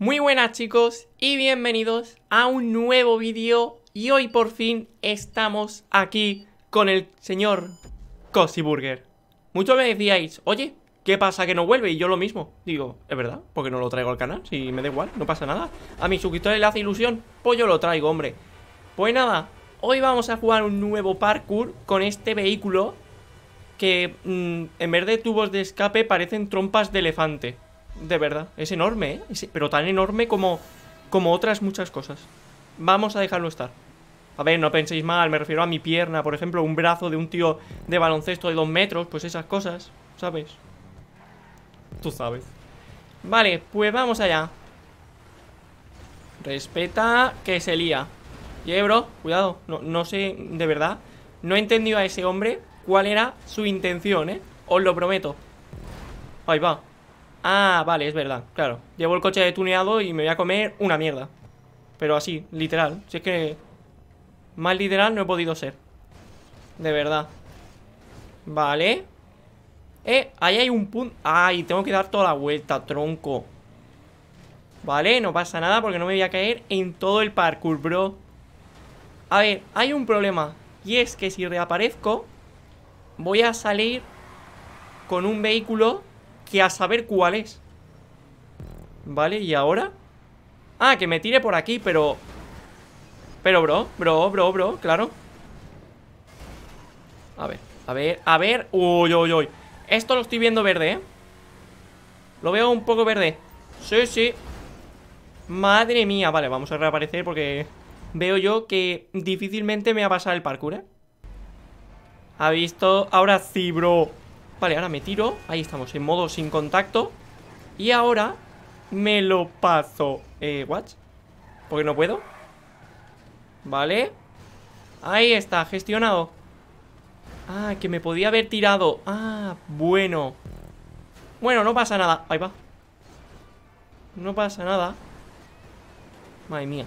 Muy buenas chicos y bienvenidos a un nuevo vídeo y hoy por fin estamos aquí con el señor Burger. Muchos me decíais, oye, ¿qué pasa que no vuelve? Y yo lo mismo, digo, es verdad, porque no lo traigo al canal, si me da igual, no pasa nada. A mis suscriptores le hace ilusión, pues yo lo traigo, hombre. Pues nada, hoy vamos a jugar un nuevo parkour con este vehículo que mm, en vez de tubos de escape parecen trompas de elefante. De verdad, es enorme, ¿eh? pero tan enorme como, como otras muchas cosas. Vamos a dejarlo estar. A ver, no penséis mal, me refiero a mi pierna, por ejemplo, un brazo de un tío de baloncesto de dos metros, pues esas cosas, ¿sabes? Tú sabes. Vale, pues vamos allá. Respeta que se lía. Y eh, bro, cuidado, no, no sé, de verdad, no he entendido a ese hombre cuál era su intención, ¿eh? Os lo prometo. Ahí va, Ah, vale, es verdad, claro Llevo el coche tuneado y me voy a comer una mierda Pero así, literal Si es que más literal no he podido ser De verdad Vale Eh, ahí hay un punto Ay, tengo que dar toda la vuelta, tronco Vale, no pasa nada porque no me voy a caer en todo el parkour, bro A ver, hay un problema Y es que si reaparezco Voy a salir Con un vehículo que a saber cuál es. Vale, ¿y ahora? Ah, que me tire por aquí, pero... Pero, bro, bro, bro, bro, claro. A ver, a ver, a ver. Uy, uy, uy. Esto lo estoy viendo verde, ¿eh? Lo veo un poco verde. Sí, sí. Madre mía. Vale, vamos a reaparecer porque veo yo que difícilmente me va a pasar el parkour, ¿eh? Ha visto... Ahora sí, bro. Vale, ahora me tiro Ahí estamos, en modo sin contacto Y ahora me lo paso Eh, what? Porque no puedo Vale Ahí está, gestionado Ah, que me podía haber tirado Ah, bueno Bueno, no pasa nada Ahí va No pasa nada Madre mía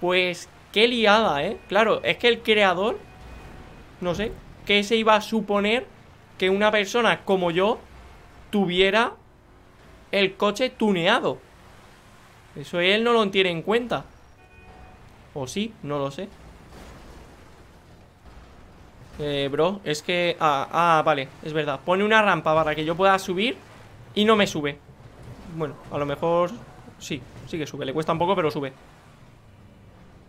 Pues, qué liada, ¿eh? Claro, es que el creador No sé ¿Qué se iba a suponer que una persona como yo tuviera el coche tuneado. Eso él no lo tiene en cuenta. O sí, no lo sé. Eh, bro, es que... Ah, ah, vale, es verdad. Pone una rampa para que yo pueda subir y no me sube. Bueno, a lo mejor... Sí, sí que sube. Le cuesta un poco, pero sube.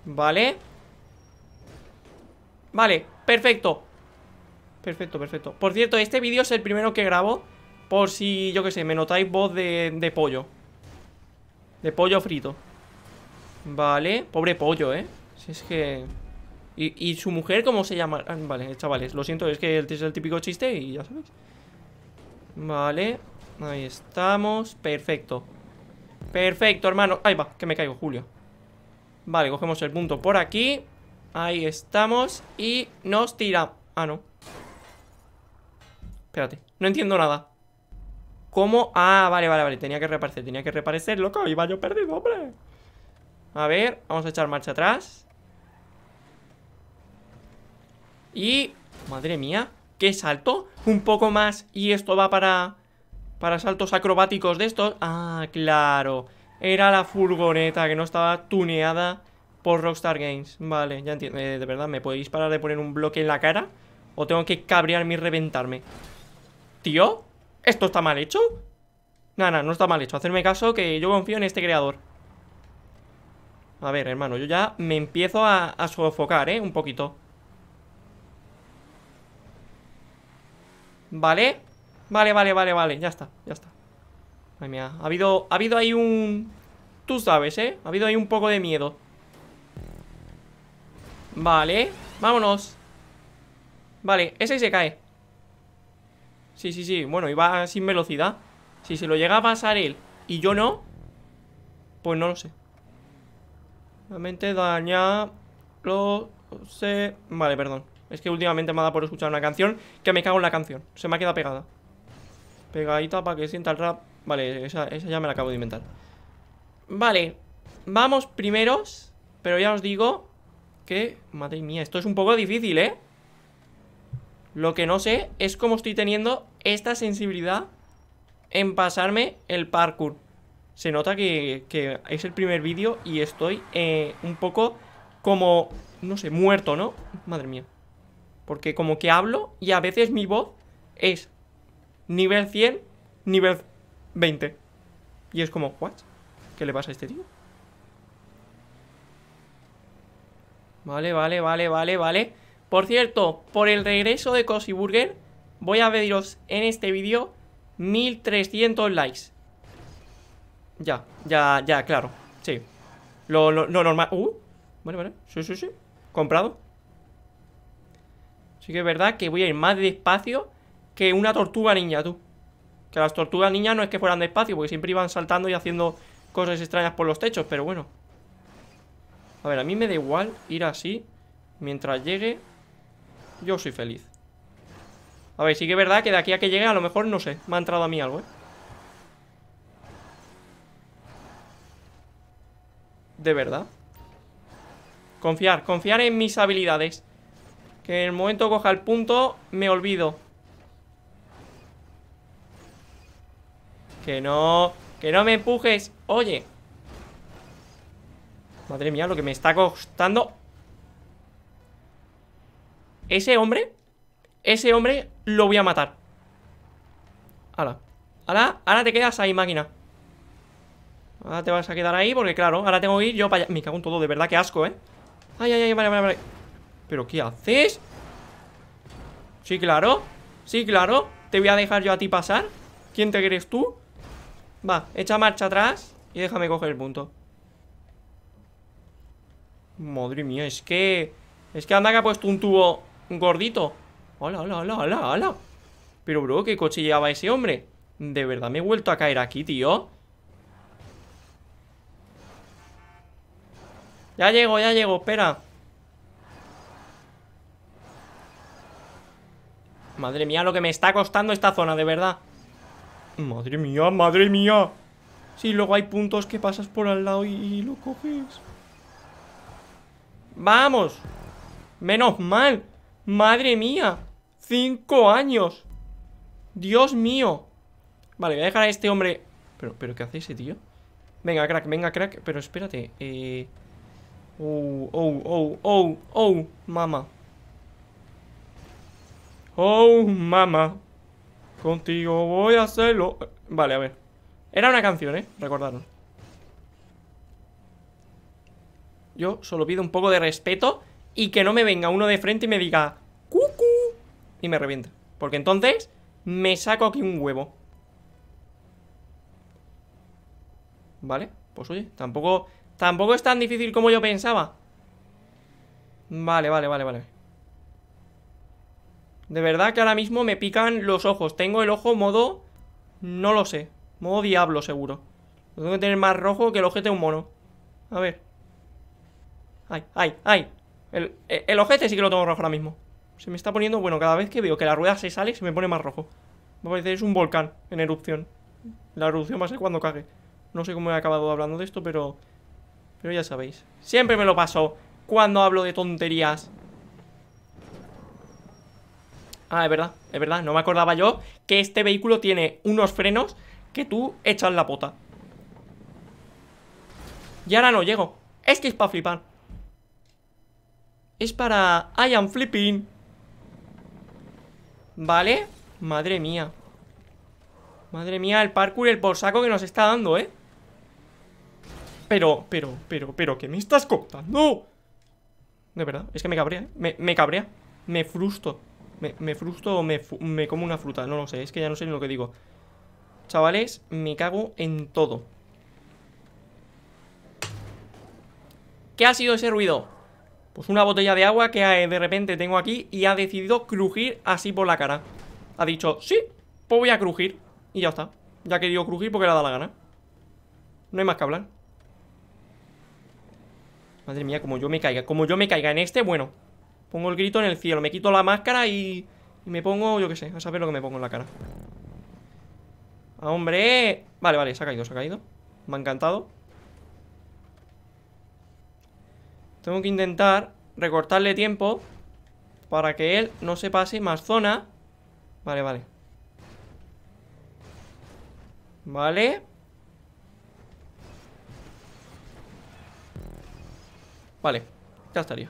Vale. Vale, perfecto. Perfecto, perfecto Por cierto, este vídeo es el primero que grabo Por si, yo que sé, me notáis voz de, de pollo De pollo frito Vale, pobre pollo, ¿eh? Si es que... ¿Y, su mujer cómo se llama? Ah, vale, chavales, lo siento, es que es el típico chiste y ya sabéis Vale, ahí estamos Perfecto Perfecto, hermano Ahí va, que me caigo, Julio Vale, cogemos el punto por aquí Ahí estamos Y nos tira Ah, no Espérate, no entiendo nada ¿Cómo? Ah, vale, vale, vale Tenía que reaparecer, tenía que reaparecer loco Iba yo perdido, hombre A ver, vamos a echar marcha atrás Y... Madre mía ¿Qué salto? Un poco más y esto va para... Para saltos acrobáticos de estos Ah, claro Era la furgoneta que no estaba tuneada por Rockstar Games Vale, ya entiendo eh, De verdad, ¿me podéis parar de poner un bloque en la cara? ¿O tengo que cabrearme y reventarme? Tío, ¿esto está mal hecho? Nada, no está mal hecho, hacerme caso que yo confío en este creador A ver, hermano, yo ya me empiezo a, sofocar, ¿eh? Un poquito Vale, vale, vale, vale, vale, ya está, ya está Ay, mía, ha habido, ha habido ahí un... Tú sabes, ¿eh? Ha habido ahí un poco de miedo Vale, vámonos Vale, ese se cae Sí, sí, sí, bueno, iba sin velocidad Si se lo llega a pasar él y yo no Pues no lo sé Realmente daña Lo sé Vale, perdón Es que últimamente me ha dado por escuchar una canción Que me cago en la canción, se me ha quedado pegada Pegadita para que sienta el rap Vale, esa, esa ya me la acabo de inventar Vale, vamos primeros Pero ya os digo que... Madre mía, esto es un poco difícil, ¿eh? Lo que no sé es cómo estoy teniendo esta sensibilidad en pasarme el parkour. Se nota que, es el primer vídeo y estoy eh, un poco como, no sé, muerto, ¿no? Madre mía. Porque como que hablo y a veces mi voz es nivel 100, nivel 20. Y es como, ¿what? ¿Qué le pasa a este tío? Vale, vale, vale, vale, vale. Por cierto, por el regreso de Cosy Burger, voy a pediros en este vídeo 1300 likes. Ya, ya, ya, claro. Sí. Lo, normal. Uh, vale, vale. Sí, sí, sí. Comprado. Sí que es verdad que voy a ir más despacio que una tortuga niña, tú. Que las tortugas niñas no es que fueran despacio, porque siempre iban saltando y haciendo cosas extrañas por los techos, pero bueno. A ver, a mí me da igual ir así mientras llegue yo soy feliz A ver, sí que es verdad que de aquí a que llegue A lo mejor, no sé, me ha entrado a mí algo, eh De verdad Confiar, confiar en mis habilidades Que en el momento coja el punto Me olvido Que no, que no me empujes Oye Madre mía, lo que me está costando ese hombre, ese hombre lo voy a matar. Ahora, Ahora, ahora te quedas ahí, máquina. Ahora te vas a quedar ahí porque, claro, ahora tengo que ir yo para allá. Me cago en todo, de verdad, que asco, ¿eh? Ay, ay, ay, vale, vale, vale. ¿Pero qué haces? Sí, claro. Sí, claro. Te voy a dejar yo a ti pasar. ¿Quién te crees tú? Va, echa marcha atrás y déjame coger el punto. Madre mía, es que... Es que anda que ha puesto un tubo gordito. Hola, hola, hola, hola, hola. Pero, bro, ¿qué coche llevaba ese hombre? De verdad me he vuelto a caer aquí, tío. Ya llego, ya llego, espera. Madre mía, lo que me está costando esta zona, de verdad. Madre mía, madre mía. Si luego hay puntos que pasas por al lado y, y lo coges. ¡Vamos! Menos mal Madre mía Cinco años Dios mío Vale, voy a dejar a este hombre Pero, pero ¿qué hace ese tío? Venga, crack, venga, crack Pero espérate Eh... Oh, oh, oh, oh, oh Mama Oh, mamá. Contigo voy a hacerlo Vale, a ver Era una canción, ¿eh? Recordaron Yo solo pido un poco de respeto y que no me venga uno de frente y me diga cucu y me revienta. Porque entonces me saco aquí un huevo. Vale, pues oye, tampoco, tampoco es tan difícil como yo pensaba. Vale, vale, vale, vale. De verdad que ahora mismo me pican los ojos. Tengo el ojo modo... No lo sé. Modo diablo, seguro. tengo que tener más rojo que el ojete de un mono. A ver. ¡Ay, ay, ay! El, eh, el ojete sí que lo tengo rojo ahora mismo. Se me está poniendo, bueno, cada vez que veo que la rueda se sale, se me pone más rojo. Me parece es un volcán en erupción. La erupción va a ser cuando cague. No sé cómo he acabado hablando de esto, pero... Pero ya sabéis. Siempre me lo paso cuando hablo de tonterías. Ah, es verdad, es verdad. No me acordaba yo que este vehículo tiene unos frenos que tú echas la pota. Y ahora no llego. Es que es para flipar. Es para I am flipping ¿Vale? Madre mía Madre mía, el parkour el el saco que nos está dando, ¿eh? Pero, pero, pero, pero, ¿qué me estás No, De verdad, es que me cabrea, ¿eh? me, me cabrea Me frusto. Me, me o me, me como una fruta, no lo sé Es que ya no sé ni lo que digo Chavales, me cago en todo ¿Qué ha sido ese ruido? pues una botella de agua que eh, de repente tengo aquí y ha decidido crujir así por la cara. Ha dicho, sí, pues voy a crujir. Y ya está. Ya ha querido crujir porque le da la gana. No hay más que hablar. Madre mía, como yo me caiga. Como yo me caiga en este, bueno. Pongo el grito en el cielo. Me quito la máscara y, y me pongo, yo qué sé, a saber lo que me pongo en la cara. ¡Ah, ¡Hombre! Vale, vale, se ha caído, se ha caído. Me ha encantado. Tengo que intentar recortarle tiempo para que él no se pase más zona. Vale, vale. Vale. Vale, ya estaría.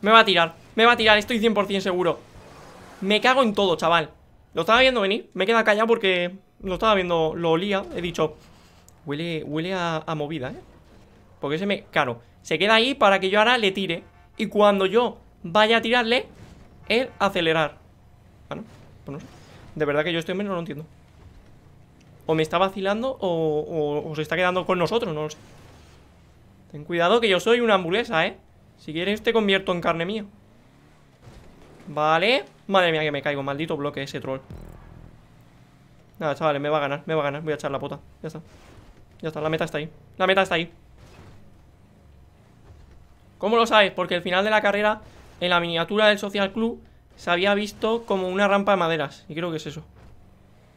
Me va a tirar, me va a tirar, estoy 100% seguro. Me cago en todo, chaval. Lo estaba viendo venir, me quedado callado porque lo estaba viendo, lo olía, he dicho... Huele, a, movida, ¿eh? Porque se me... Claro, se queda ahí para que yo ahora le tire. Y cuando yo vaya a tirarle, él acelerar. Bueno, pues no sé. De verdad que yo estoy menos, no lo entiendo. O me está vacilando o, se está quedando con nosotros, no lo sé. Ten cuidado que yo soy una hamburguesa, ¿eh? Si quieres te convierto en carne mía. Vale. Madre mía que me caigo, maldito bloque ese troll. Nada, chavales, me va a ganar, me va a ganar. Voy a echar la puta Ya está. Ya está, la meta está ahí La meta está ahí ¿Cómo lo sabes? Porque el final de la carrera En la miniatura del Social Club Se había visto como una rampa de maderas Y creo que es eso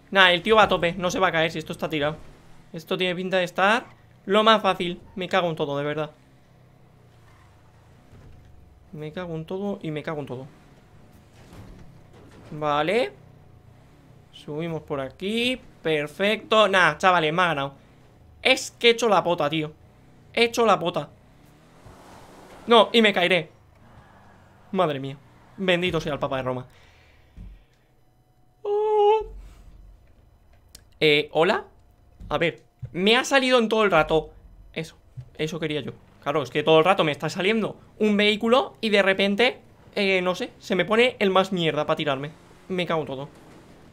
Nada, el tío va a tope, no se va a caer si esto está tirado Esto tiene pinta de estar Lo más fácil, me cago en todo, de verdad Me cago en todo y me cago en todo Vale Subimos por aquí Perfecto, nada, chavales, me ha ganado es que he hecho la pota, tío He hecho la pota No, y me caeré Madre mía Bendito sea el Papa de Roma oh. eh, ¿Hola? A ver Me ha salido en todo el rato Eso, eso quería yo Claro, es que todo el rato me está saliendo un vehículo Y de repente, eh, no sé Se me pone el más mierda para tirarme Me cago todo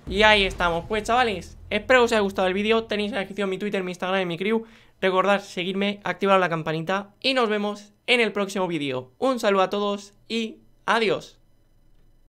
y ahí estamos, pues chavales, espero que os haya gustado el vídeo, tenéis en la descripción mi Twitter, mi Instagram y mi crew, recordad seguirme, activar la campanita y nos vemos en el próximo vídeo. Un saludo a todos y adiós.